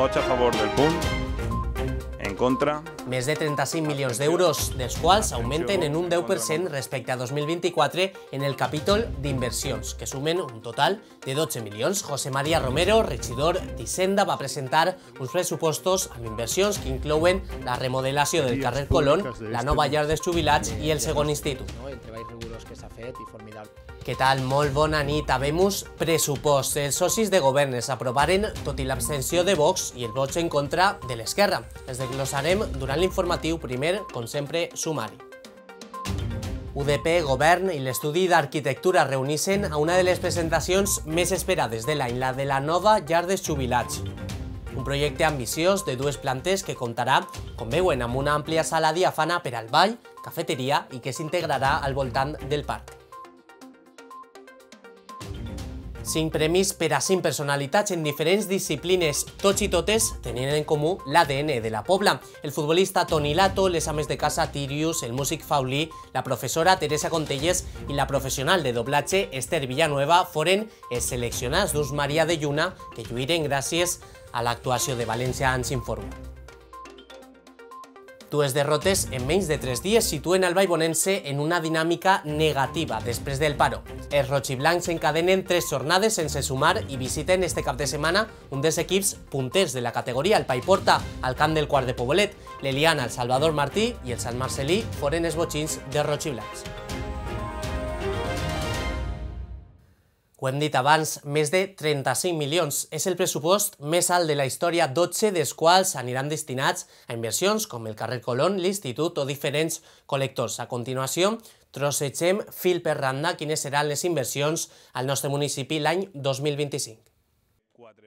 vots a favor del punt, en contra... Més de 35 milions d'euros, dels quals augmenten en un 10% respecte a 2024 en el capítol d'inversions, que sumen un total de 12 milions. José María Romero, regidor d'Hisenda, va presentar uns pressupostos amb inversions que inclouen la remodelació del carrer Colón, la nova llar dels jubilats i el segon institut. El treball rigorós que s'ha fet i formidable. Què tal? Molt bona nit. Avemus pressupost. Els socis de govern es aprovaren tot i l'abstenció de Vox i el vot en contra de l'esquerra. Els desglossarem durant l'informatiu primer, com sempre, sumari. UDP, Govern i l'Estudi d'Arquitectura reunissen a una de les presentacions més esperades de l'any, la de la nova llar de jubilats. Un projecte ambiciós de dues plantes que comptarà, com veuen, amb una àmplia sala diafana per al ball, cafeteria i que s'integrarà al voltant del parc. Sin premis pero sin personalitat, en diferents disciplines. Tots i totes tenien en comú l'ADN de la Pobla. El futbolista Toni Lato, les ames de casa Tirius, el músic Faulí, la profesora Teresa Contelles y la profesional de doblaje Esther Villanueva foren els seleccionats d'Us Maria de Lluna que lluïren gràcies a actuación de Valencia ens túes derrotes en mes de 3 días sitúen al Baibonense en una dinámica negativa después del paro. Blanc se encadenen tres jornadas se sumar y visiten este cap de semana un Desequips equipos punters de la categoría, el Paiporta, al camp del Cuart de Poblet, l'Eliana, el Salvador Martí y el San Marcelí foren Bochins de Blanc. Ho hem dit abans, més de 35 milions. És el pressupost més alt de la història, 12 dels quals aniran destinats a inversions com el carrer Colón, l'Institut o diferents col·lectors. A continuació, trossegem fil per randa quines seran les inversions al nostre municipi l'any 2025.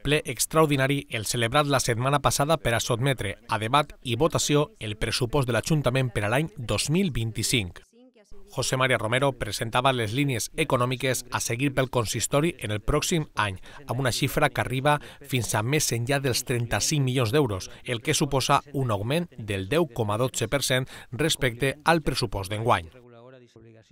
Ple extraordinari el celebrat la setmana passada per a sotmetre a debat i votació el pressupost de l'Ajuntament per a l'any 2025. José Maria Romero presentava les línies econòmiques a seguir pel consistori en el pròxim any, amb una xifra que arriba fins a més enllà dels 35 milions d'euros, el que suposa un augment del 10,12% respecte al pressupost d'enguany.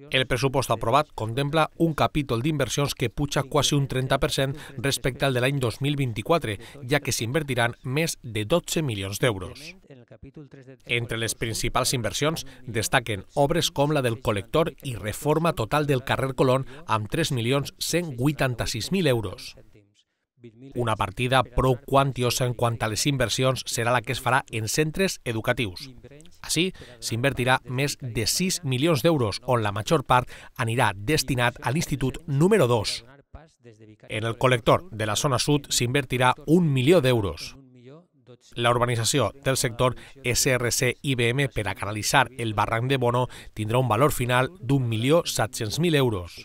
El pressupost aprovat contempla un capítol d'inversions que puja quasi un 30% respecte al de l'any 2024, ja que s'invertiran més de 12 milions d'euros. Entre les principals inversions destaquen obres com la del col·lector i reforma total del carrer Colón amb 3.186.000 euros. Una partida prou quantiosa en quant a les inversions serà la que es farà en centres educatius. Així, s'invertirà més de 6 milions d'euros, on la major part anirà destinat a l'Institut número 2. En el col·lector de la zona sud s'invertirà un milió d'euros. La urbanització del sector SRC-IBM per a canalitzar el barranc de Bono tindrà un valor final d'un milió 700.000 euros.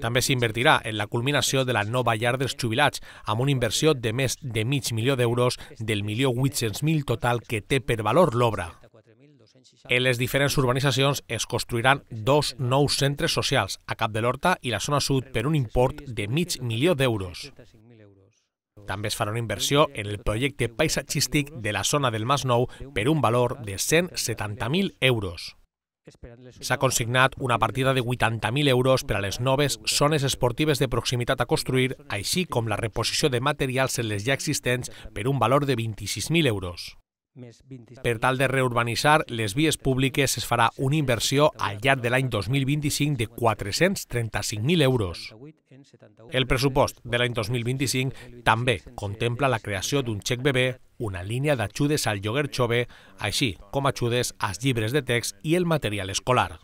També s'invertirà en la culminació de la nova llar dels jubilats, amb una inversió de més de mig milió d'euros del milió 800.000 total que té per valor l'obra. En les diferents urbanitzacions es construiran dos nous centres socials a Cap de l'Horta i la zona sud per un import de mig milió d'euros. També es farà una inversió en el projecte paisatgístic de la zona del Mas Nou per un valor de 170.000 euros. S'ha consignat una partida de 80.000 euros per a les noves zones esportives de proximitat a construir, així com la reposició de materials en les ja existents per un valor de 26.000 euros. Per tal de reurbanitzar les vies públiques es farà una inversió al llarg de l'any 2025 de 435.000 euros. El pressupost de l'any 2025 també contempla la creació d'un xec bebè, una línia d'ajudes al lloguer jove, així com ajudes als llibres de text i el material escolar.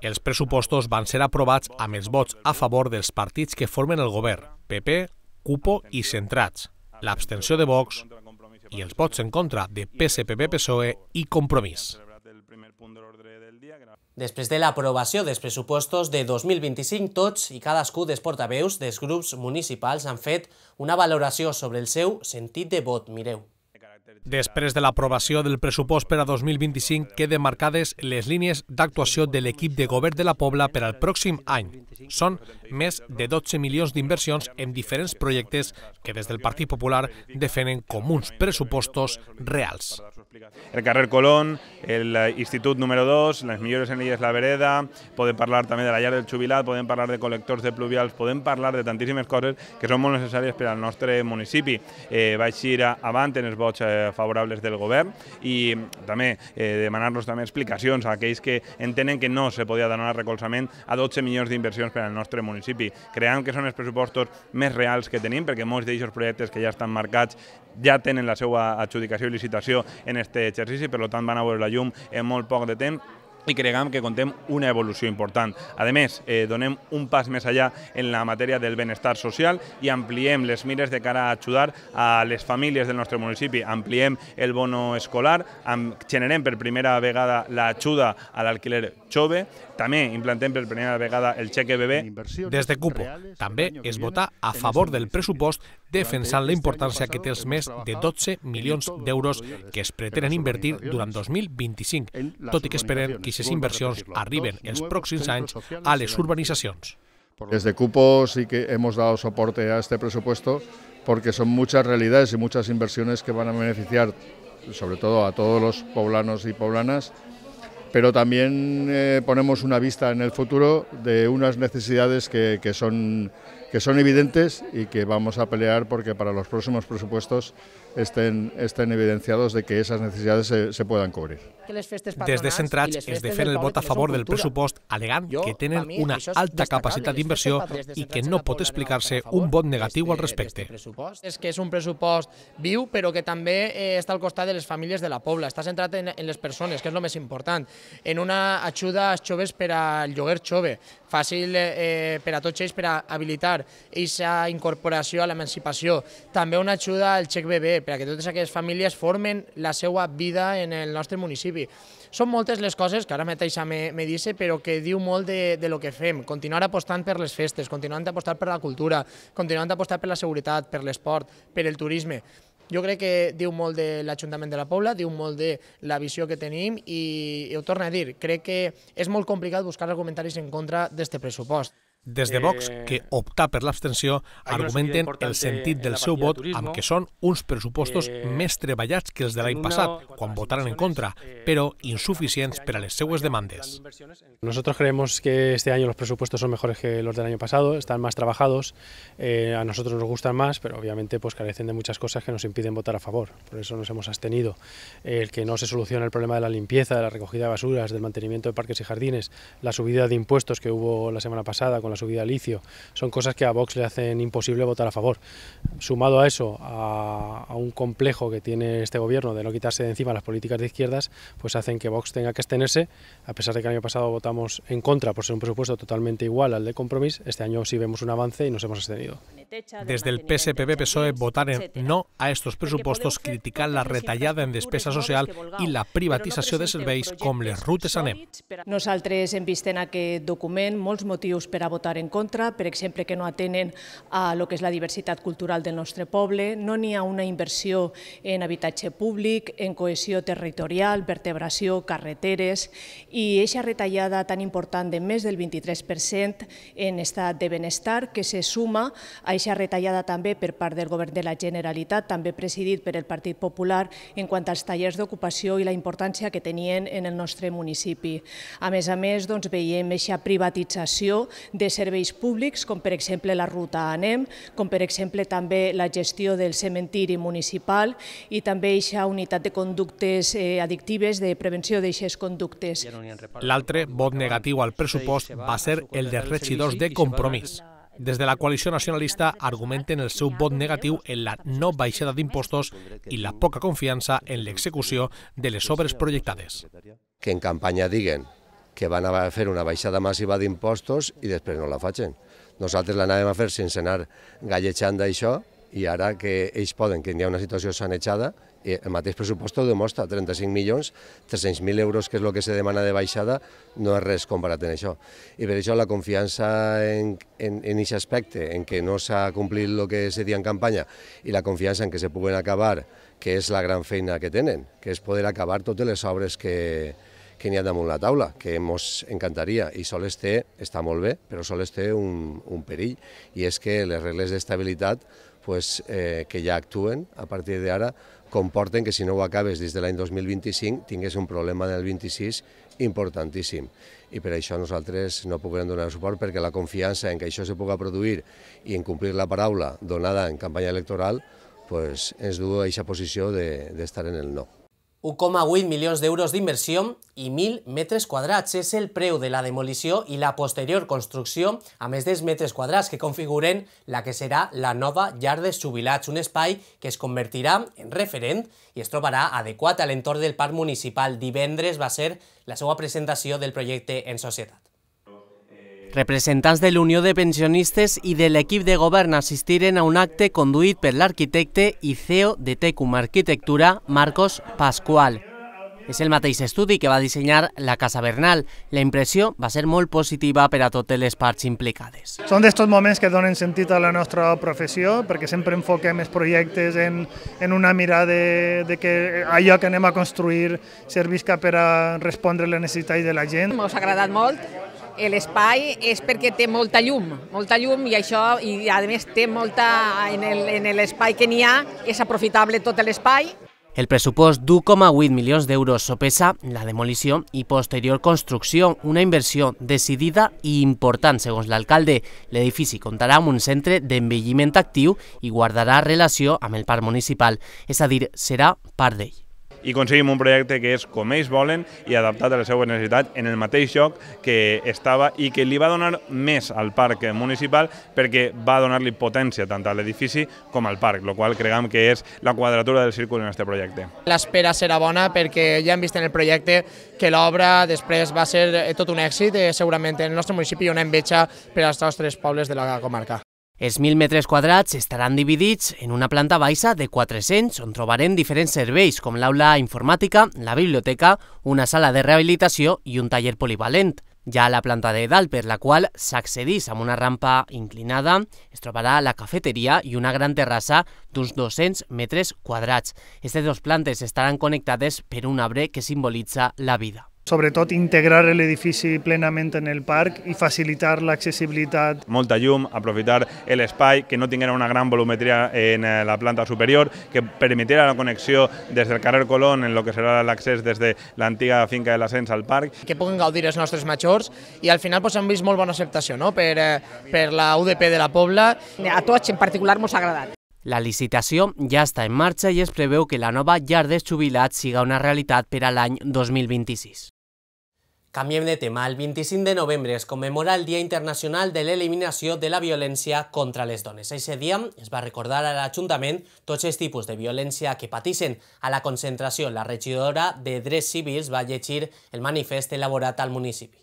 Els pressupostos van ser aprovats amb els vots a favor dels partits que formen el govern, PP, CUPO i Centrats, l'abstenció de Vox, i els vots en contra de PSPB-PSOE i Compromís. Després de l'aprovació dels pressupostos de 2025, tots i cadascú dels portaveus dels grups municipals han fet una valoració sobre el seu sentit de vot. Mireu. Després de l'aprovació del pressupost per a 2025 queden marcades les línies d'actuació de l'equip de govern de la Pobla per al pròxim any. Són més de 12 milions d'inversions en diferents projectes que des del Partit Popular defenen com uns pressupostos reals. El carrer Colón, l'Institut eh, número 2, les millores en l'Illes La Vereda, podem parlar també de la llar del Xubilat, podem parlar de col·lectors de pluvials, podem parlar de tantíssimes coses que són molt necessàries per al nostre municipi. Eh, vaig ir avant en els vots eh, favorables del govern i mm, també eh, demanar-los també explicacions a aquells que entenen que no se podia donar recolzament a 12 milions d'inversions per al nostre municipi municipi. Creiem que són els pressupostos més reals que tenim, perquè molts d'aquests projectes que ja estan marcats ja tenen la seva adjudicació i licitació en aquest exercici, per tant van a veure la llum en molt poc de temps i creguem que contem una evolució important. A més, eh, donem un pas més allà en la matèria del benestar social i ampliem les mires de cara a ajudar a les famílies del nostre municipi. Ampliem el bono escolar, generem per primera vegada l'ajuda a l'alquiler jove. També implantem per primera vegada el xeque bebé. Des de CUPO també es vota a favor del pressupost defensant la importància que té els més de 12 milions d'euros que es pretenen invertir durant 2025, tot i que esperen que aquestes inversions arriben els pròxims anys a les urbanitzacions. Des de Cupo sí que hem donat suport a aquest pressupost perquè són moltes realitats i moltes inversions que van a beneficiar sobretot a tots els poblanos i poblanes pero también eh, ponemos una vista en el futuro de unas necesidades que, que son que son evidentes y que vamos a pelear porque para los próximos presupuestos estén, estén evidenciados de que esas necesidades se, puedan cubrir. Desde Centra es de el voto a favor del presupuesto, alegando que tienen una alta capacidad de inversión y que no puede explicarse un voto negativo al este respecto. Es que es un presupuesto viu pero que también eh, está al costado de las familias de la pobla, Está centrado en, las personas, que es lo más importante. en una ayuda a joves per al lloguer jove, fàcil eh, eh, habilitar fomentar aquesta incorporació a l'emancipació. També una ajuda al xec BB, perquè totes aquestes famílies formen la seva vida en el nostre municipi. Són moltes les coses que ara mateix em me dice, però que diu molt de, de lo que fem. Continuar apostant per les festes, continuant apostant per la cultura, continuant apostant per la seguretat, per l'esport, per el turisme. Jo crec que diu molt de l'Ajuntament de la Pobla, diu molt de la visió que tenim i, i ho torno a dir, crec que és molt complicat buscar argumentaris en contra d'este pressupost. Desde Vox, que eh, opta por la abstención, argumenten el sentido del seu vot aunque son unos presupuestos pressupostos eh, que els del año pasado, cuando votaron en contra, eh, pero insuficientes para las les seues demandes. Nosotros creemos que este año los presupuestos son mejores que los del año pasado, están más trabajados, a nosotros nos gustan más, pero obviamente pues carecen de muchas cosas que nos impiden votar a favor, por eso nos hemos abstenido. El que no se soluciona el problema de la limpieza, de la recogida de basuras, del mantenimiento de parques y jardines, la subida de impuestos que hubo la semana pasada con la subida al licio, son cosas que a Vox le hacen imposible votar a favor. Sumado a eso, a, un complejo que tiene este gobierno de no quitarse de encima las políticas de izquierdas, pues hacen que Vox tenga que abstenerse, a pesar de que el año pasado votamos en contra por ser un presupuesto totalmente igual al de Compromís, este año sí vemos un avance y nos hemos abstenido. Desde el PSPB-PSOE en no a estos presupuestos, criticar la retallada en despesa social y la privatización de serveis com les rutes ANEM. Nosaltres en pisten en aquest document molts motius per a votar votar en contra, per exemple, que no atenen a lo que és la diversitat cultural del nostre poble, no n'hi ha una inversió en habitatge públic, en cohesió territorial, vertebració, carreteres, i eixa retallada tan important de més del 23% en estat de benestar, que se suma a eixa retallada també per part del govern de la Generalitat, també presidit per el Partit Popular, en quant als tallers d'ocupació i la importància que tenien en el nostre municipi. A més a més, doncs, veiem eixa privatització de serveis públics, com per exemple la ruta ANEM, com per exemple també la gestió del cementiri municipal i també eixa unitat de conductes eh, addictives, de prevenció d'eixes conductes. L'altre vot negatiu al pressupost va ser el dels regidors de compromís. Des de la coalició nacionalista argumenten el seu vot negatiu en la no baixada d'impostos i la poca confiança en l'execució de les obres projectades. Que en campanya diguen que van a fer una baixada massiva d'impostos i després no la facin. Nosaltres l'anàvem a fer sense anar galletxant d'això i ara que ells poden, que hi ha una situació sanejada, eh, el mateix pressupost ho demostra, 35 milions, 300.000 euros, que és el que se demana de baixada, no és res comparat en això. I per això la confiança en aquest aspecte, en que no s'ha complit el que se dia en campanya, i la confiança en que se puguen acabar, que és la gran feina que tenen, que és poder acabar totes les obres que, que n'hi ha damunt la taula, que ens encantaria, i sol té, està molt bé, però sol té un, un perill, i és que les regles d'estabilitat pues, eh, que ja actuen a partir d'ara comporten que si no ho acabes des de l'any 2025 tingués un problema del 26 importantíssim. I per això nosaltres no podrem donar suport perquè la confiança en que això se puga produir i en complir la paraula donada en campanya electoral pues, ens du a aquesta posició d'estar de, en el no. 1,8 milions d'euros d'inversió i 1.000 metres quadrats. És el preu de la demolició i la posterior construcció, a més dels metres quadrats que configuren la que serà la nova llar de jubilats, un espai que es convertirà en referent i es trobarà adequat a l'entorn del parc municipal. Divendres va ser la seva presentació del projecte en societat. Representants de l'Unió de Pensionistes i de l'equip de govern assistiren a un acte conduït per l'arquitecte i CEO de Tecum Arquitectura, Marcos Pascual. És el mateix estudi que va dissenyar la Casa Bernal. La impressió va ser molt positiva per a totes les parts implicades. Són d'aquests moments que donen sentit a la nostra professió, perquè sempre enfoquem els projectes en, en una mirada de, de que allò que anem a construir servisca per a respondre les necessitats de la gent. ha agradat molt, l'espai és perquè té molta llum, molta llum i això, i a més té molta, en l'espai que n'hi ha, és aprofitable tot l'espai. El pressupost d'1,8 milions d'euros sopesa la demolició i posterior construcció, una inversió decidida i important, segons l'alcalde. L'edifici comptarà amb un centre d'envelliment actiu i guardarà relació amb el parc municipal, és a dir, serà part d'ell i aconseguim un projecte que és com ells volen i adaptat a les seues necessitats en el mateix lloc que estava i que li va donar més al parc municipal perquè va donar-li potència tant a l'edifici com al parc, el qual creguem que és la quadratura del círcul en aquest projecte. L'espera serà bona perquè ja hem vist en el projecte que l'obra després va ser eh, tot un èxit, eh, segurament en el nostre municipi i una enveja per als nostres pobles de la comarca. Els 1.000 metres quadrats estaran dividits en una planta baixa de 400 on trobarem diferents serveis com l'aula informàtica, la biblioteca, una sala de rehabilitació i un taller polivalent. Ja a la planta de dalt, per la qual s'accedís amb una rampa inclinada, es trobarà la cafeteria i una gran terrassa d'uns 200 metres quadrats. Aquestes dues plantes estaran connectades per un arbre que simbolitza la vida sobretot integrar l'edifici plenament en el parc i facilitar l'accessibilitat. Molta llum, aprofitar l'espai, que no tinguera una gran volumetria en eh, la planta superior, que permetiera la connexió des del carrer Colón en el que serà l'accés des de l'antiga finca de l'ascens al parc. Que puguin gaudir els nostres majors i al final pues, hem vist molt bona acceptació no? per, eh, per la UDP de la Pobla. A tots en particular ens ha agradat. La licitació ja està en marxa i es preveu que la nova llar dels jubilats siga una realitat per a l'any 2026. Canviem de tema. El 25 de novembre es commemora el Dia Internacional de l'Eliminació de la Violència contra les Dones. Aquest dia es va recordar a l'Ajuntament tots els tipus de violència que patixen. A la concentració, la regidora de Drets Civils va llegir el manifest elaborat al municipi.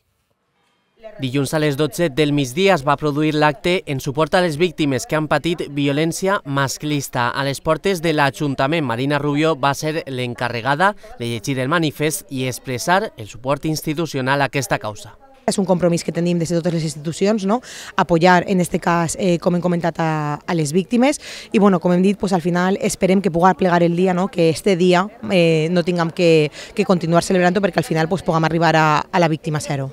Dilluns a les 12 del migdia es va produir l'acte en suport a les víctimes que han patit violència masclista. A les portes de l'Ajuntament, Marina Rubio va ser l'encarregada de llegir el manifest i expressar el suport institucional a aquesta causa. És un compromís que tenim des de totes les institucions, no? apoyar, en aquest cas, eh, com hem comentat, a, les víctimes. I, bueno, com hem dit, pues, al final esperem que puguem plegar el dia, no? que este dia eh, no tinguem que, que continuar celebrant perquè al final pues, puguem arribar a la víctima zero.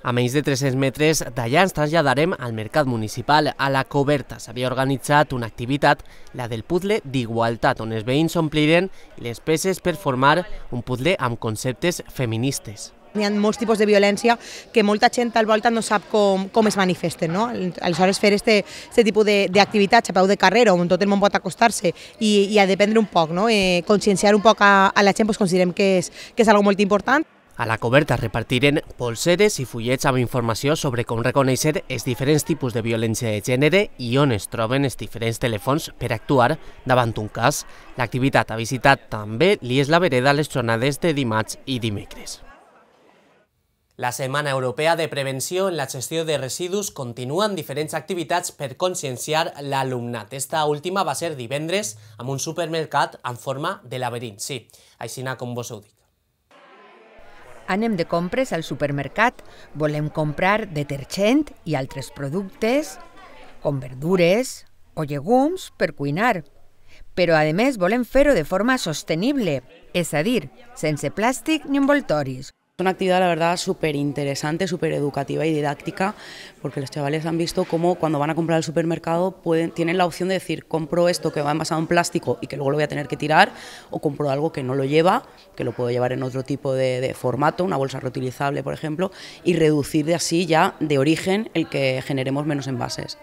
A menys de 300 metres d'allà ens traslladarem al mercat municipal. A la coberta s'havia organitzat una activitat, la del puzzle d'igualtat, on els veïns s'ompliren les peces per formar un puzzle amb conceptes feministes. Hi ha molts tipus de violència que molta gent al voltant no sap com, com es manifesten. No? Aleshores, fer aquest tipus d'activitat a peu de carrer, on tot el món pot acostar-se i, i a dependre un poc, no? eh, conscienciar un poc a, a la gent, doncs considerem que és, que és algo molt important. A la coberta es repartiren polseres i fullets amb informació sobre com reconèixer els diferents tipus de violència de gènere i on es troben els diferents telèfons per actuar davant un cas. L'activitat ha visitat també li és la vereda a les jornades de dimarts i dimecres. La Setmana Europea de Prevenció en la Gestió de Residus continua amb diferents activitats per conscienciar l'alumnat. Esta última va ser divendres amb un supermercat en forma de laberint, sí, així com vos ho dic anem de compres al supermercat, volem comprar detergent i altres productes, com verdures o llegums per cuinar. Però, a més, volem fer-ho de forma sostenible, és a dir, sense plàstic ni envoltoris. Es una actividad, la verdad, súper interesante, súper educativa y didáctica, porque los chavales han visto cómo cuando van a comprar al supermercado tienen la opción de decir, compro esto que va envasado en plástico y que luego lo voy a tener que tirar, o compro algo que no lo lleva, que lo puedo llevar en otro tipo de, formato, una bolsa reutilizable, por ejemplo, y reducir de así ya de origen el que generemos menos envases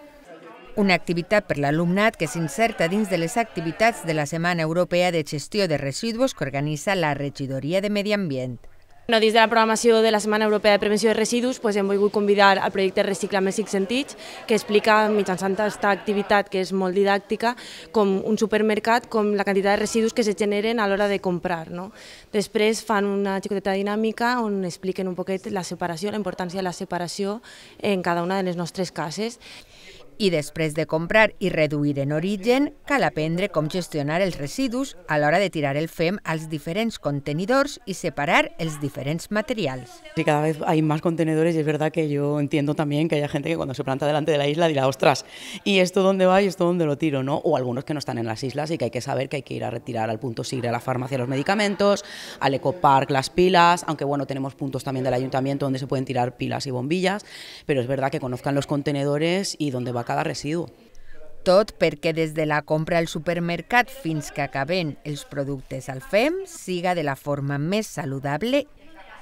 una actividad para la alumnat que s'inserta dins de les actividades de la Semana Europea de Gestió de Residuos que organiza la Regidoria de Medio Ambiente. No, des de la programació de la Setmana Europea de Prevenció de Residus pues, hem volgut convidar al projecte Recicla més 5 sentits, que explica mitjançant aquesta activitat que és molt didàctica com un supermercat, com la quantitat de residus que se generen a l'hora de comprar. No? Després fan una xicoteta dinàmica on expliquen un poquet la separació, la importància de la separació en cada una de les nostres cases. Y después de comprar y reduir en origen, cal congestionar com gestionar a la a de tirar el FEM als diferents contenidors y separar els diferentes materiales. Sí, cada vez hay más contenedores y es verdad que yo entiendo también que haya gente que cuando se planta delante de la isla dirá, ostras, ¿y esto dónde va y esto dónde lo tiro? ¿no? O algunos que no están en las islas y que hay que saber que hay que ir a retirar al punto SIGRE, a la farmacia los medicamentos, al ecopark las pilas, aunque bueno, tenemos puntos también del ayuntamiento donde se pueden tirar pilas y bombillas, pero es verdad que conozcan los contenedores y dónde va cada residu. Tot perquè des de la compra al supermercat fins que acaben els productes al FEM siga de la forma més saludable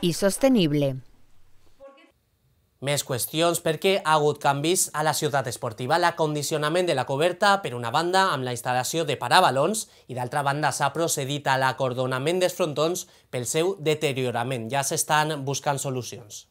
i sostenible. Més qüestions perquè ha hagut canvis a la ciutat esportiva. L'acondicionament de la coberta, per una banda, amb la instal·lació de parabalons i d'altra banda s'ha procedit a l'acordonament dels frontons pel seu deteriorament. Ja s'estan buscant solucions.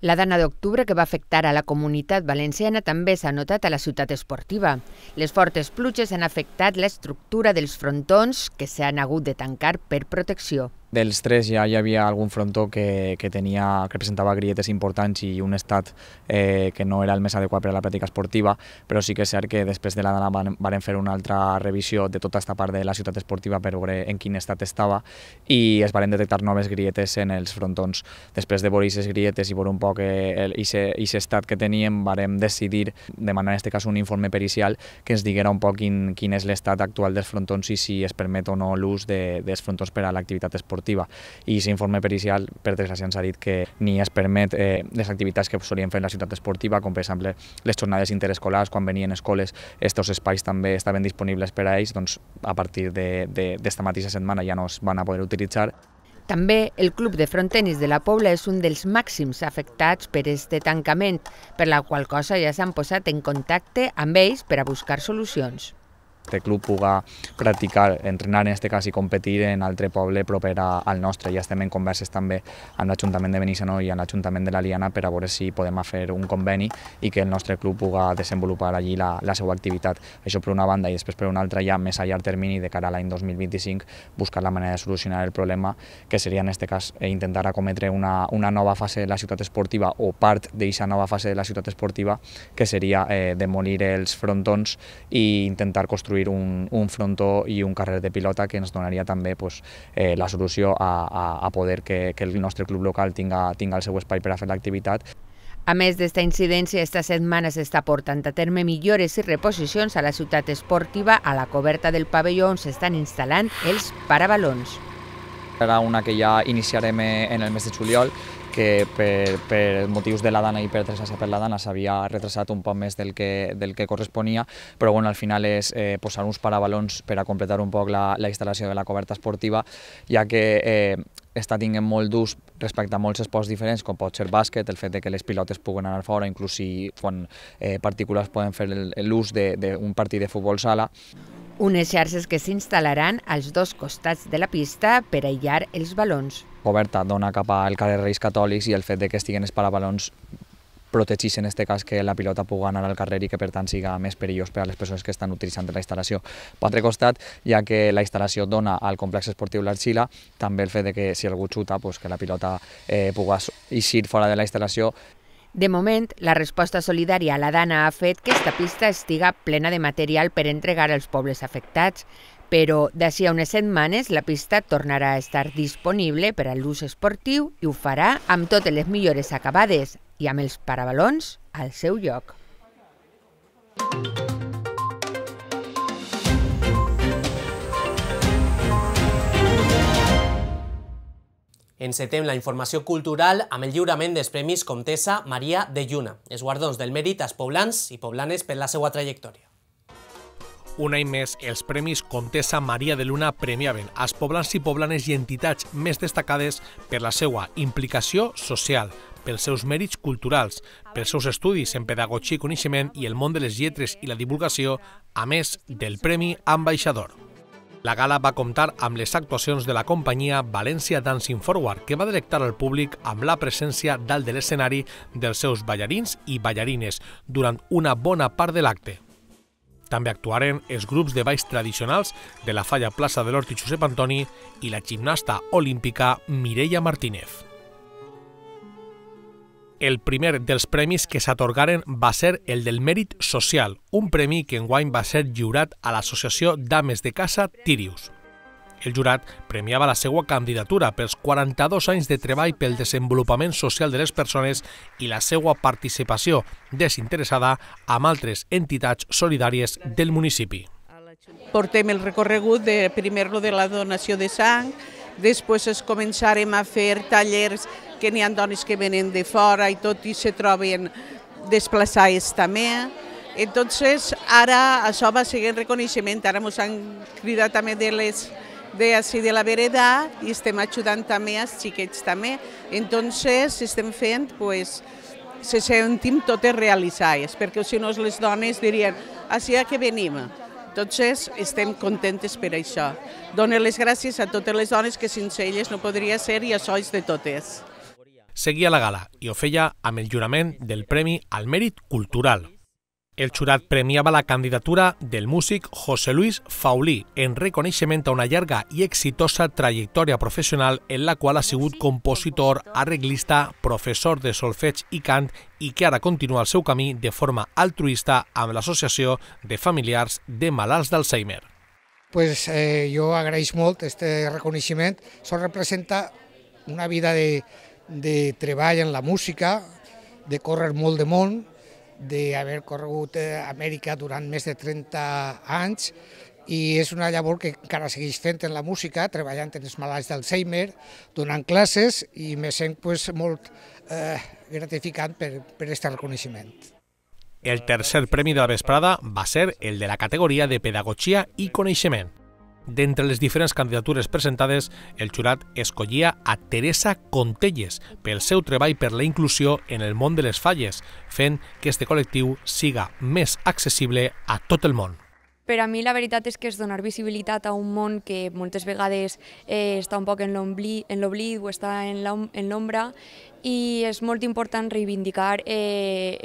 La dana d'octubre que va afectar a la comunitat valenciana també s'ha notat a la ciutat esportiva. Les fortes pluges han afectat l'estructura dels frontons que s'han hagut de tancar per protecció dels tres ja hi havia algun frontó que, que, tenia, que presentava grietes importants i un estat eh, que no era el més adequat per a la pràctica esportiva, però sí que és cert que després de la dana van, van fer una altra revisió de tota aquesta part de la ciutat esportiva per veure en quin estat estava i es van detectar noves grietes en els frontons. Després de veure aquestes grietes i veure un poc aquest eh, estat que teníem, vam decidir demanar en aquest cas un informe pericial que ens diguera un poc quin, quin és l'estat actual dels frontons i si es permet o no l'ús de, dels frontons per a l'activitat esportiva esportiva. I l'informe pericial, per desgràcia, ens ha dit que ni es permet eh, les activitats que solien fer en la ciutat esportiva, com per exemple les jornades interescolars, quan venien escoles, aquests espais també estaven disponibles per a ells, doncs a partir d'esta mateixa setmana ja no es van a poder utilitzar. També el Club de Frontenis de la Pobla és un dels màxims afectats per este tancament, per la qual cosa ja s'han posat en contacte amb ells per a buscar solucions este club puga practicar, entrenar en este cas i competir en altre poble proper al nostre. Ja estem en converses també amb l'Ajuntament de Benissanó i amb l'Ajuntament de l'Aliana per a veure si podem fer un conveni i que el nostre club puga desenvolupar allí la, la seva activitat. Això per una banda i després per una altra ja més a llarg termini de cara a l'any 2025 buscar la manera de solucionar el problema que seria en aquest cas eh, intentar acometre una, una nova fase de la ciutat esportiva o part d'aquesta nova fase de la ciutat esportiva que seria eh, demolir els frontons i intentar construir construir un, un frontó i un carrer de pilota que ens donaria també pues, eh, la solució a, a, a poder que, que el nostre club local tinga, tinga el seu espai per a fer l'activitat. A més d'esta incidència, esta setmana s'està portant a terme millores i reposicions a la ciutat esportiva. A la coberta del pavelló on s'estan instal·lant els parabalons. Serà una que ja iniciarem eh, en el mes de juliol que per, per motius de la dana i per trasllar per la dana s'havia retrasat un poc més del que, del que corresponia, però bueno, al final és eh, posar uns parabalons per a completar un poc la, la instal·lació de la coberta esportiva, ja que eh, està tinguent molt d'ús respecte a molts esports diferents, com pot ser bàsquet, el fet de que les pilotes puguen anar fora, inclús si quan eh, partícules poden fer l'ús d'un partit de futbol sala. Unes xarxes que s'instal·laran als dos costats de la pista per aïllar els balons coberta dona cap al carrer Reis Catòlics i el fet de que estiguen els parabalons protegeix en aquest cas que la pilota pugui anar al carrer i que per tant siga més perillós per a les persones que estan utilitzant la instal·lació. Per altre costat, ja que la instal·lació dona al complex esportiu l'Arxila, també el fet de que si algú xuta, pues, que la pilota eh, pugui eixir fora de la instal·lació. De moment, la resposta solidària a la Dana ha fet que esta pista estiga plena de material per entregar als pobles afectats, però d'ací a unes setmanes la pista tornarà a estar disponible per a l'ús esportiu i ho farà amb totes les millores acabades i amb els parabalons al seu lloc. Encetem la informació cultural amb el lliurament dels Premis Comtessa Maria de Lluna, els guardons del mèrit als poblans i poblanes per la seva trajectòria. Un any més, els Premis Contessa Maria de Luna premiaven als poblans i poblanes i entitats més destacades per la seva implicació social, pels seus mèrits culturals, pels seus estudis en pedagogia i coneixement i el món de les lletres i la divulgació, a més del Premi Ambaixador. La gala va comptar amb les actuacions de la companyia València Dancing Forward, que va delectar al públic amb la presència dalt de l'escenari dels seus ballarins i ballarines durant una bona part de l'acte. També actuaren els grups de balls tradicionals de la Falla Plaça de l'Horti i Josep Antoni i la gimnasta olímpica Mireia Martínez. El primer dels premis que s'atorgaren va ser el del Mèrit Social, un premi que enguany va ser lliurat a l'Associació Dames de Casa Tirius. El jurat premiava la seva candidatura pels 42 anys de treball pel desenvolupament social de les persones i la seva participació desinteressada amb altres entitats solidàries del municipi. Portem el recorregut de primer lo de la donació de sang, després es començarem a fer tallers que n'hi ha dones que venen de fora i tot i se troben desplaçades també. Entonces, ara això va seguir en reconeixement, ara ens han cridat també de les de així de la vereda i estem ajudant també els xiquets també. Entonces estem fent, pues, se sentim totes realitzades, perquè si no les dones dirien, així a què venim? Entonces estem contentes per això. Dono les gràcies a totes les dones que sense elles no podria ser i això és de totes. Seguia la gala i ho feia amb el jurament del Premi al Mèrit Cultural, el jurat premiava la candidatura del músic José Luis Faulí en reconeixement a una llarga i exitosa trajectòria professional en la qual ha sigut compositor, arreglista, professor de solfeig i cant i que ara continua el seu camí de forma altruista amb l'Associació de Familiars de Malalts d'Alzheimer. Pues, eh, jo agraeix molt aquest reconeixement. Això representa una vida de, de treball en la música, de córrer molt de món, d'haver corregut eh, a Amèrica durant més de 30 anys i és una llavor que encara segueix fent en la música, treballant en els malalts d'Alzheimer, donant classes i me sent pues, molt eh, gratificant per, per aquest reconeixement. El tercer premi de la vesprada va ser el de la categoria de Pedagogia i Coneixement. D'entre les diferents candidatures presentades, el jurat escollia a Teresa Contelles pel seu treball per la inclusió en el món de les falles, fent que este col·lectiu siga més accessible a tot el món. Per a mi la veritat és que és donar visibilitat a un món que moltes vegades eh, està un poc en l'oblit o està en l'ombra i és molt important reivindicar eh,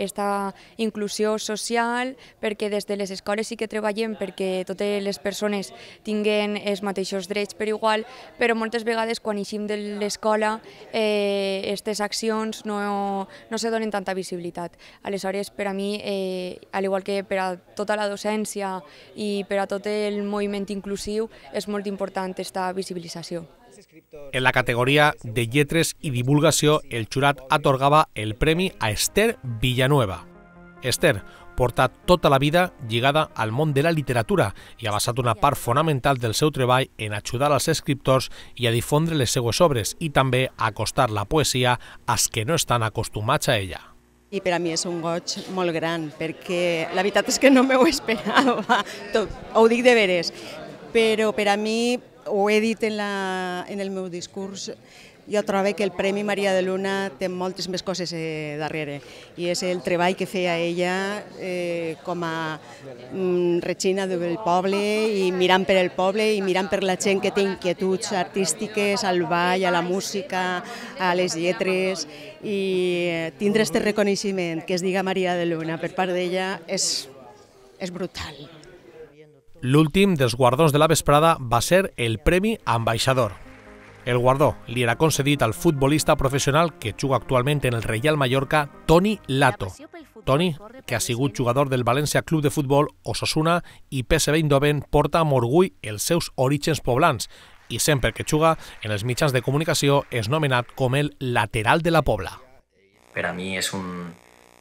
inclusió social perquè des de les escoles sí que treballem perquè totes les persones tinguen els mateixos drets per igual, però moltes vegades quan eixim de l'escola aquestes eh, accions no, no se donen tanta visibilitat. Aleshores, per a mi, eh, al igual que per a tota la docència i per a tot el moviment inclusiu, és molt important aquesta visibilització. En la categoria de lletres i divulgació, el jurat atorgava el premi a Esther Villanueva. Esther porta tota la vida lligada al món de la literatura i ha basat una part fonamental del seu treball en ajudar als escriptors i a difondre les seues obres i també a acostar la poesia als que no estan acostumats a ella. I per a mi és un goig molt gran, perquè la veritat és que no m'ho esperava, tot, ho dic de veres, però per a mi ho he dit en, la, en el meu discurs, jo trobo que el Premi Maria de Luna té moltes més coses eh, darrere i és el treball que feia ella eh, com a mm, regina del poble i mirant per el poble i mirant per la gent que té inquietuds artístiques al ball, a la música, a les lletres i eh, tindre aquest reconeixement que es diga Maria de Luna per part d'ella és, és brutal. L'últim dels guardons de la vesprada va ser el Premi Ambaixador. El guardó li era concedit al futbolista professional que juga actualment en el Real Mallorca, Toni Lato. Toni, que ha sigut jugador del València Club de Futbol, Osasuna i PSV Eindhoven, porta amb orgull els seus orígens poblans i sempre que juga en els mitjans de comunicació és nomenat com el lateral de la Pobla. Per a mi és un,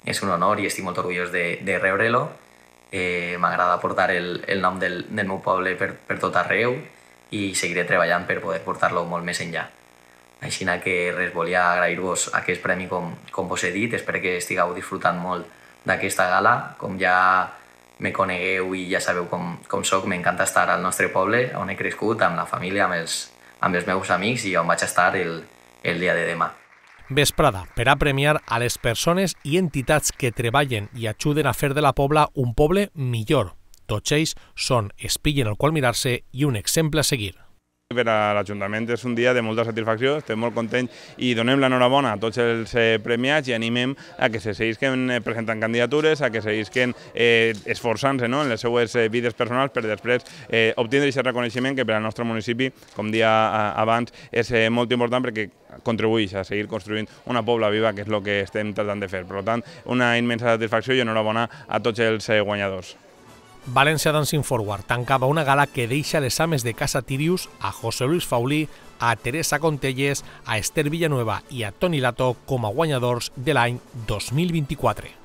és un honor i estic molt orgullós de, de rebre-lo eh, m'agrada portar el, el nom del, del meu poble per, per tot arreu i seguiré treballant per poder portar-lo molt més enllà. Així que res, volia agrair-vos aquest premi com, com vos he dit, espero que estigueu disfrutant molt d'aquesta gala, com ja me conegueu i ja sabeu com, com sóc, m'encanta estar al nostre poble, on he crescut, amb la família, amb els, amb els meus amics i on vaig estar el, el dia de demà vesprada per a premiar a les persones i entitats que treballen i ajuden a fer de la Pobla un poble millor. Tots ells són espill en el qual mirar-se i un exemple a seguir. Per a l'Ajuntament és un dia de molta satisfacció, estem molt contents i donem l'enhorabona a tots els eh, premiats i animem a que se seguisquen eh, presentant candidatures, a que seguisquen eh, esforçant-se no? en les seues eh, vides personals per després eh, obtindre aquest reconeixement que per al nostre municipi, com dia abans, és eh, molt important perquè contribueix a seguir construint una pobla viva, que és el que estem tratant de fer. Per tant, una immensa satisfacció i enhorabona a tots els guanyadors. València Dancing Forward tancava una gala que deixa les ames de casa Tirius a José Luis Faulí, a Teresa Contelles, a Esther Villanueva i a Toni Lato com a guanyadors de l'any 2024.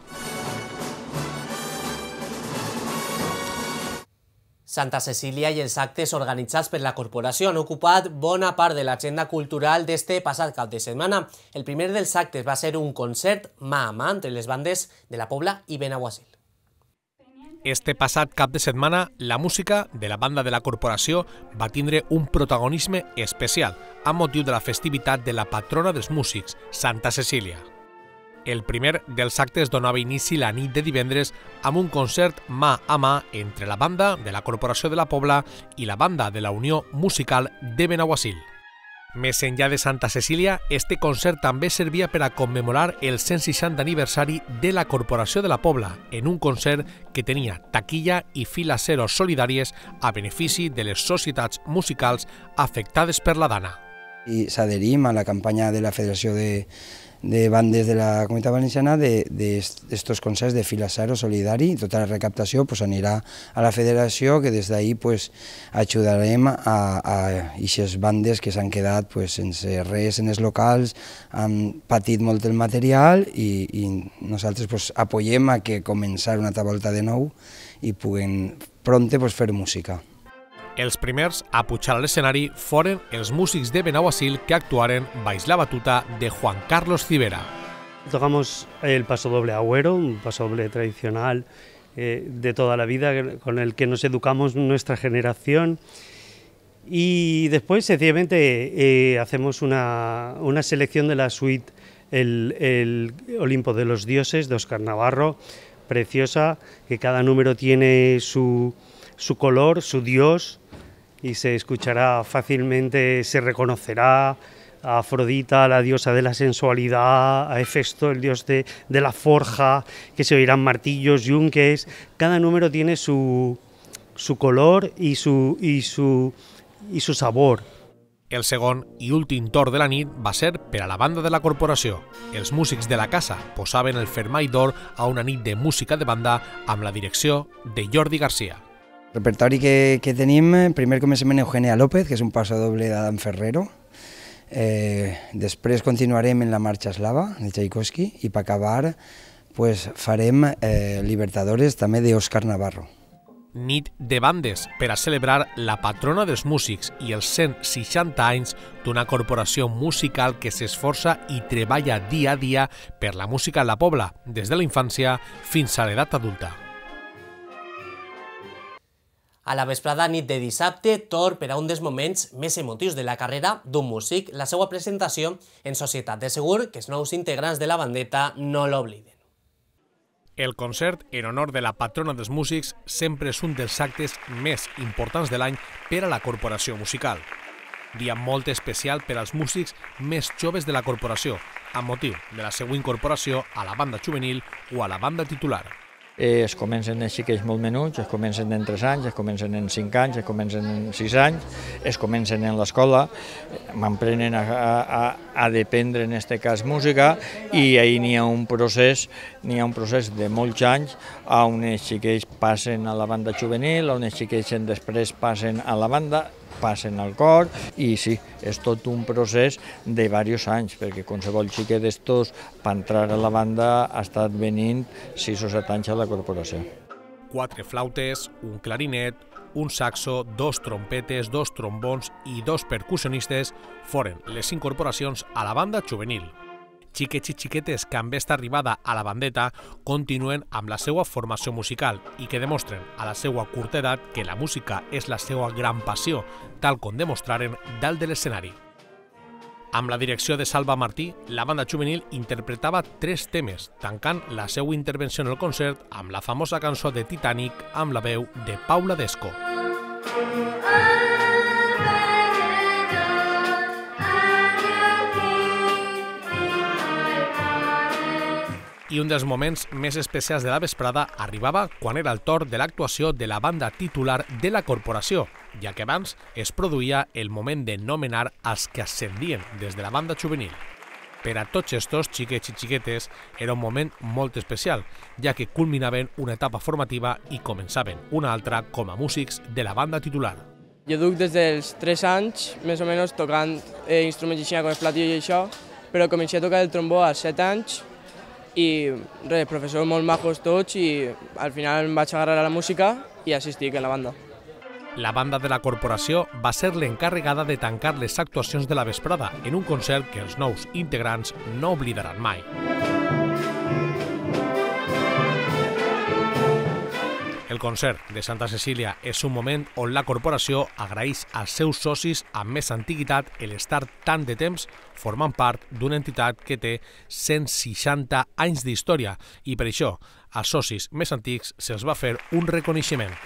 Santa Cecília i els actes organitzats per la corporació han ocupat bona part de l'agenda cultural d'este passat cap de setmana. El primer dels actes va ser un concert mà a mà entre les bandes de la Pobla i Benaguasil. Este passat cap de setmana, la música de la banda de la corporació va tindre un protagonisme especial amb motiu de la festivitat de la patrona dels músics, Santa Cecília. El primer dels actes donava inici la nit de divendres amb un concert mà a mà entre la banda de la Corporació de la Pobla i la banda de la Unió Musical de Benaguasil. Més enllà de Santa Cecília, este concert també servia per a commemorar el 160 aniversari de la Corporació de la Pobla, en un concert que tenia taquilla i fila zero solidàries a benefici de les societats musicals afectades per la dana. I s'adherim a la campanya de la Federació de, de bandes de la comunitat valenciana d'aquests de, de concerts de Filassaro Solidari. Tota la recaptació pues, anirà a la federació, que des d'ahir pues, ajudarem a aquestes bandes que s'han quedat pues, sense res en els locals, han patit molt el material i, i nosaltres pues, apoyem a que començar una altra volta de nou i puguen prompte pues, fer música. Els primers a pujar al escenario foren els músics de Benaguasil que actuaren baix la batuta de Juan Carlos Civera. Tocamos el paso doble agüero, un paso doble tradicional eh, de toda la vida con el que nos educamos nuestra generación. Y después, sencillamente, eh, hacemos una, una, selección de la suite el, el Olimpo de los Dioses de Oscar Navarro, preciosa, que cada número tiene su, su color, su dios, y se escuchará fácilmente, se reconocerá a Afrodita, la diosa de la sensualidad, a Hefesto, el dios de, la forja, que se oirán martillos, yunques. Cada número tiene su, su color y su, y, su, su sabor. El segundo y último tour de la nit va ser para la banda de la corporación. Els músics de la casa posaban el fermaidor a una nit de música de banda amb la dirección de Jordi García. El repertori que, que tenim, eh, primer comencem amb Eugenia López, que és un doble d'Adam Ferrero, Eh, després continuarem en la marxa eslava de Tchaikovsky i per acabar pues, farem eh, Libertadores també d'Òscar Navarro. Nit de bandes per a celebrar la patrona dels músics i els 160 anys d'una corporació musical que s'esforça i treballa dia a dia per la música a la Pobla, des de la infància fins a l'edat adulta. A la vesprada nit de dissabte, Tor per a un dels moments més emotius de la carrera d'un músic, la seva presentació en Societat de Segur, que els nous integrants de la bandeta no l'obliden. El concert en honor de la patrona dels músics sempre és un dels actes més importants de l'any per a la corporació musical. Dia molt especial per als músics més joves de la corporació, amb motiu de la seva incorporació a la banda juvenil o a la banda titular eh, es comencen en xiquets molt menuts, es comencen en 3 anys, es comencen en 5 anys, es comencen en 6 anys, es comencen en l'escola, m'emprenen a, a, a dependre, en aquest cas, música, i ahir n'hi ha un procés n'hi ha un procés de molts anys on els xiquets passen a la banda juvenil, on els xiquets després passen a la banda passen al cor i sí, és tot un procés de diversos anys, perquè qualsevol xiquet d'estos per entrar a la banda ha estat venint sis o set anys a la corporació. Quatre flautes, un clarinet, un saxo, dos trompetes, dos trombons i dos percussionistes foren les incorporacions a la banda juvenil xiquets i xiquetes que amb aquesta arribada a la bandeta continuen amb la seva formació musical i que demostren a la seva curta edat que la música és la seva gran passió, tal com demostraren dalt de l'escenari. Amb la direcció de Salva Martí, la banda juvenil interpretava tres temes, tancant la seva intervenció en el concert amb la famosa cançó de Titanic amb la veu de Paula Desco. Música i un dels moments més especials de la vesprada arribava quan era el torn de l'actuació de la banda titular de la corporació, ja que abans es produïa el moment de nomenar els que ascendien des de la banda juvenil. Per a tots estos xiquets i xiquetes era un moment molt especial, ja que culminaven una etapa formativa i començaven una altra com a músics de la banda titular. Jo duc des dels 3 anys, més o menys, tocant eh, instruments així com el platillo i això, però comencé a tocar el trombó als 7 anys i res, professors molt majos tots i al final em vaig agarrar a la música i així estic en la banda. La banda de la corporació va ser l'encarregada de tancar les actuacions de la vesprada en un concert que els nous integrants no oblidaran mai. El concert de Santa Cecília és un moment on la corporació agraeix als seus socis amb més antiguitat el estar tant de temps formant part d'una entitat que té 160 anys d'història i per això als socis més antics se'ls va fer un reconeixement.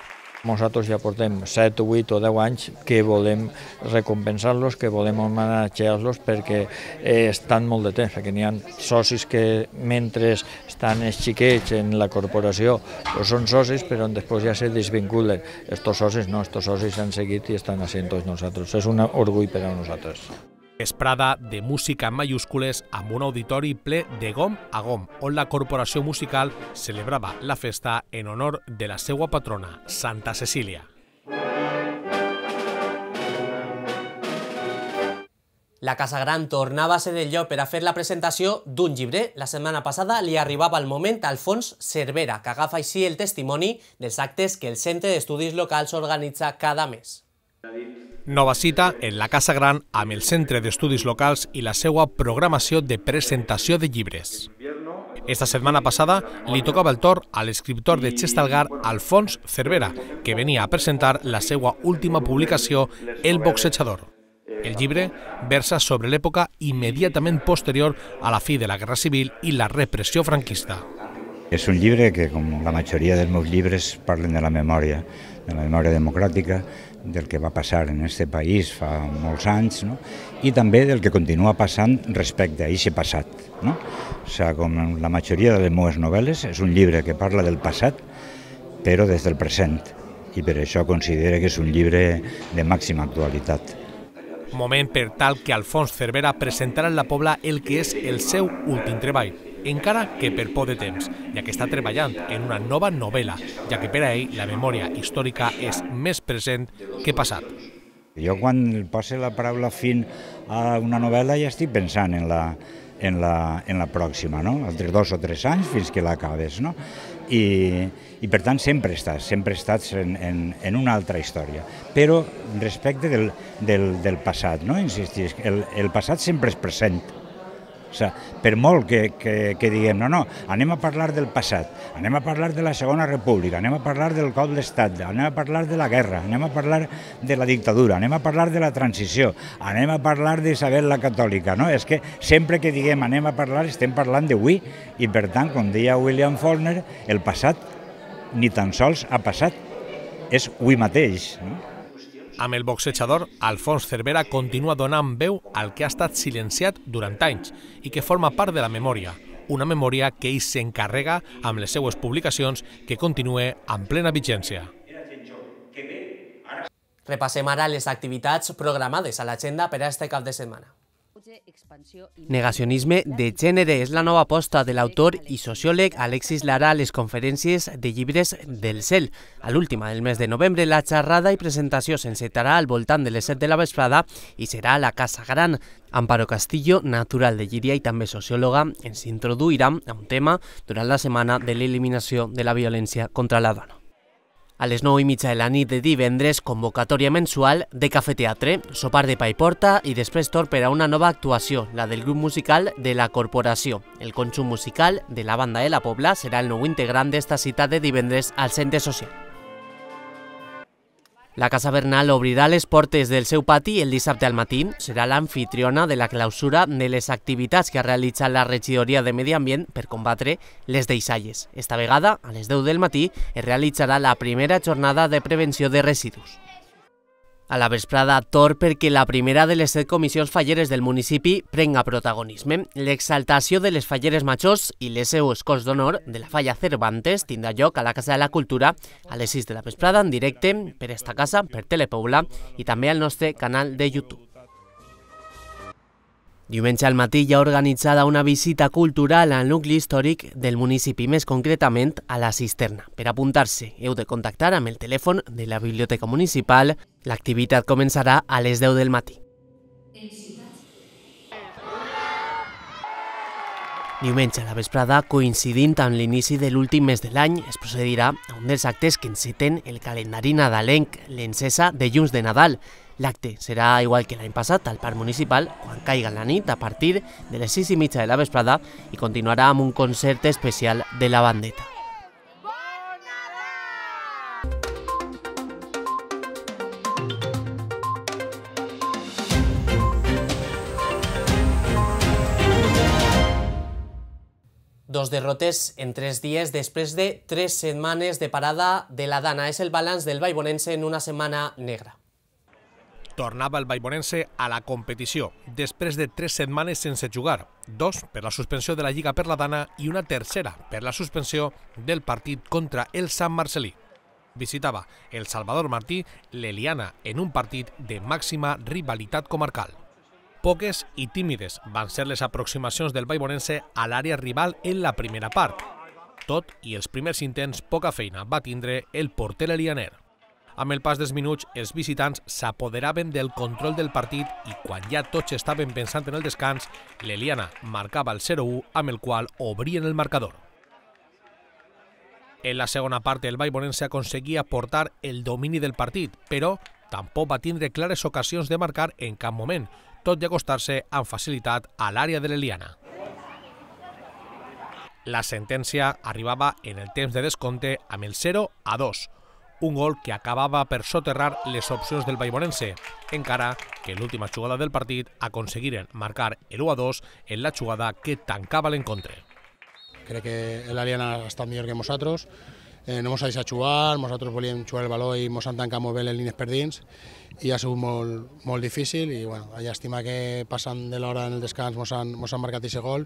Nosaltres ja portem 7, 8 o 10 anys que volem recompensar-los, que volem homenatjar-los perquè eh, estan molt de temps, perquè n'hi ha socis que mentre estan els xiquets en la corporació doncs són socis però després ja se desvinculen. Estos socis no, estos socis han seguit i estan assentos nosaltres. És un orgull per a nosaltres vesprada de música en mayúscules amb un auditori ple de gom a gom, on la corporació musical celebrava la festa en honor de la seva patrona, Santa Cecília. La Casa Gran tornava a ser el lloc per a fer la presentació d'un llibre. La setmana passada li arribava el moment al Alfons Cervera, que agafa així el testimoni dels actes que el Centre d'Estudis Locals organitza cada mes. Nova cita en la Casa Gran amb el Centre d'Estudis Locals i la seva programació de presentació de llibres. Esta setmana passada li tocava el torn a l'escriptor de Xestalgar, Alfons Cervera, que venia a presentar la seva última publicació, El boxejador. El llibre versa sobre l'època immediatament posterior a la fi de la Guerra Civil i la repressió franquista. És un llibre que, com la majoria dels meus llibres, parlen de la memòria, de la memòria democràtica, del que va passar en aquest país fa molts anys no? i també del que continua passant respecte a aquest passat. No? O sigui, com la majoria de les meves novel·les, és un llibre que parla del passat, però des del present, i per això considera que és un llibre de màxima actualitat. Moment per tal que Alfons Cervera presentara en la Pobla el que és el seu últim treball, encara que per por de temps, ja que està treballant en una nova novel·la, ja que per a ell la memòria històrica és més present que passat. Jo quan passe la paraula fin a una novel·la ja estic pensant en la, en la, en la pròxima, no? entre dos o tres anys fins que l'acabes. No? I, I per tant sempre estàs, sempre estàs en, en, en una altra història. Però respecte del, del, del passat, no? insistis, el, el passat sempre és present, o sigui, per molt que, que, que diguem, no, no, anem a parlar del passat, anem a parlar de la Segona República, anem a parlar del cop d'estat, anem a parlar de la guerra, anem a parlar de la dictadura, anem a parlar de la transició, anem a parlar d'Isabel la Catòlica, no? És que sempre que diguem anem a parlar estem parlant d'avui i per tant, com deia William Faulkner, el passat ni tan sols ha passat, és avui mateix. No? Amb el boxejador, Alfons Cervera continua donant veu al que ha estat silenciat durant anys i que forma part de la memòria, una memòria que ell s'encarrega amb les seues publicacions que continue en plena vigència. Repassem ara les activitats programades a l'agenda per a este cap de setmana. Negacionisme de gènere és la nova aposta de l'autor i sociòleg Alexis Lara a les conferències de llibres del cel. A l'última del mes de novembre, la xerrada i presentació s'encetarà al voltant de les 7 de la vesprada i serà a la Casa Gran. Amparo Castillo, natural de Llíria i també sociòloga, ens introduirà a un tema durant la setmana de l'eliminació de la violència contra la dona. Al Snowy 9 de divendres convocatoria mensual de Teatre, sopar de Paiporta y de torpera una nueva actuación, la del grup musical de la Corporación. El conjunt musical de la banda de la Pobla será el nuevo integrante de esta cita de divendres al centre social. La Casa Bernal obrirà les portes del seu pati el dissabte al matí. Serà l'anfitriona de la clausura de les activitats que ha realitzat la regidoria de Medi Ambient per combatre les deixalles. Esta vegada, a les 10 del matí, es realitzarà la primera jornada de prevenció de residus a la vesprada Tor perquè la primera de les set comissions falleres del municipi prenga protagonisme. L'exaltació de les falleres majors i les seus cors d'honor de la falla Cervantes tindrà lloc a la Casa de la Cultura a les 6 de la vesprada en directe per esta casa, per Telepoula i també al nostre canal de YouTube. Diumenge al matí hi ha organitzada una visita cultural al nucli històric del municipi, més concretament a la Cisterna. Per apuntar-se heu de contactar amb el telèfon de la Biblioteca Municipal L'activitat començarà a les 10 del matí. Diumenge a la vesprada, coincidint amb l'inici de l'últim mes de l'any, es procedirà a un dels actes que enceten el calendari nadalenc, l'encesa de llums de Nadal. L'acte serà igual que l'any passat al Parc Municipal, quan caiga la nit a partir de les 6 i mitja de la vesprada i continuarà amb un concert especial de la bandeta. dos derrotes en tres dies després de tres setmanes de parada de la Dana. És el balanç del Baibonense en una setmana negra. Tornava el Baibonense a la competició, després de tres setmanes sense jugar, dos per la suspensió de la Lliga per la Dana i una tercera per la suspensió del partit contra el Sant Marcelí. Visitava el Salvador Martí l'Eliana en un partit de màxima rivalitat comarcal. Poques i tímides van ser les aproximacions del Baibonense a l'àrea rival en la primera part. Tot i els primers intents, poca feina va tindre el porter elianer. Amb el pas dels minuts, els visitants s'apoderaven del control del partit i quan ja tots estaven pensant en el descans, l'Eliana marcava el 0-1 amb el qual obrien el marcador. En la segona part, el Baibonense aconseguia portar el domini del partit, però tampoc va tindre clares ocasions de marcar en cap moment, tot i acostar-se amb facilitat a l'àrea de l'Eliana. La sentència arribava en el temps de descompte amb el 0 a 2, un gol que acabava per soterrar les opcions del Baibonense, encara que l'última jugada del partit aconseguiren marcar el 1 a 2 en la jugada que tancava l'encontre. Crec que l'Aliana estat millor que nosaltres, eh, no mos ha deixat jugar, nosaltres volíem jugar el valor i mos han tancat molt bé les línies per dins i ha sigut molt, molt difícil i bueno, llàstima que passant de l'hora en el descans mos han, mos han marcat aquest gol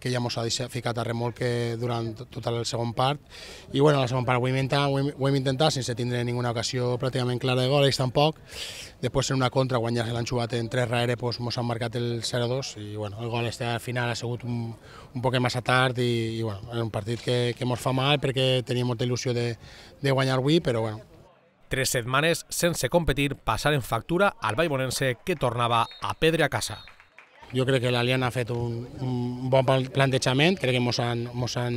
que ja mos ha deixat, ficat a remolque durant tot el segon part i bueno, la segona part ho hem intentat, ho hem, ho hem intentat sense tindre ninguna ocasió pràcticament clara de gol, ells tampoc Després en una contra, guanyar el l'han en tres raere, doncs, mos han marcat el 0-2 i bueno, el gol este al final ha sigut un, un poc massa tard i, i bueno, era un partit que, que mos fa mal perquè teníem molta il·lusió de, de guanyar avui, però bueno, Tres setmanes sense competir passaren factura al Baibonense que tornava a pedre a casa. Jo crec que l'Alian ha fet un, un bon plantejament, crec que mos han, mos han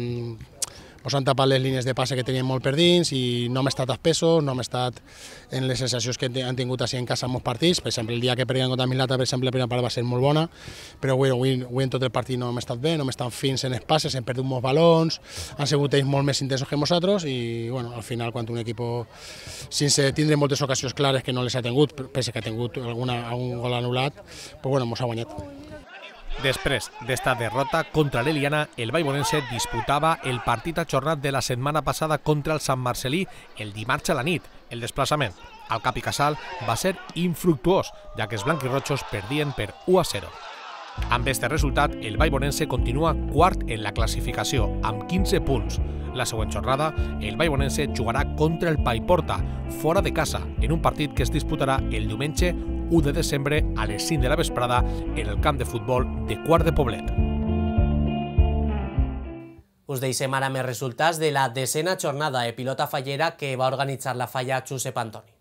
ens han tapat les línies de passe que tenien molt per dins i no hem estat espessos, no hem estat en les sensacions que han tingut així en casa en molts partits. Per exemple, el dia que perdien contra Milata, per exemple, la primera part va ser molt bona, però avui, avui, avui en tot el partit no hem estat bé, no hem estat fins en passes, hem perdut molts balons, han sigut ells molt més intensos que nosaltres i bueno, al final quan un equip sense tindre moltes ocasions clares que no les ha tingut, pese que ha tingut alguna, algun gol anul·lat, pues, bueno, ens ha guanyat. Després d'esta derrota contra l'Eliana, el Baibonense disputava el partit ajornat de la setmana passada contra el Sant Marcelí el dimarts a la nit. El desplaçament al Cap i Casal va ser infructuós, ja que els blanquirrotxos perdien per 1 a 0. Amb este resultat, el Baibonense continua quart en la classificació, amb 15 punts. La següent jornada, el Baibonense jugarà contra el Paiporta, fora de casa, en un partit que es disputarà el diumenge 1 de desembre a les 5 de la vesprada en el camp de futbol de Quart de Poblet. Us deixem ara més resultats de la desena jornada de pilota fallera que va organitzar la falla Josep Antoni.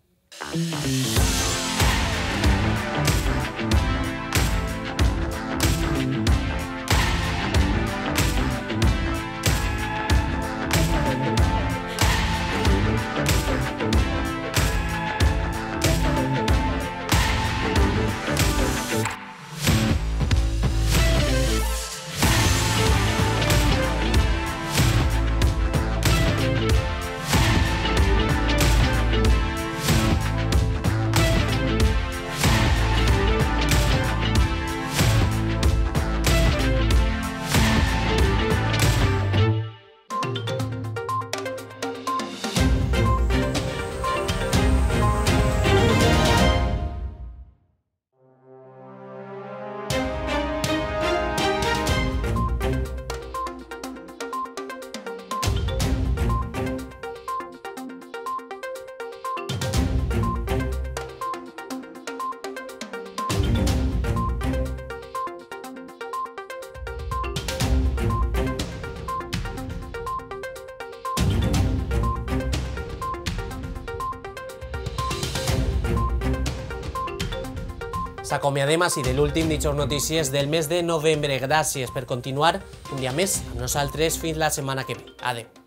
S'acomia además y del último Dichos Noticias del mes de noviembre. Gracias por continuar un mes nos Nos 3 fin la semana que viene. Ade.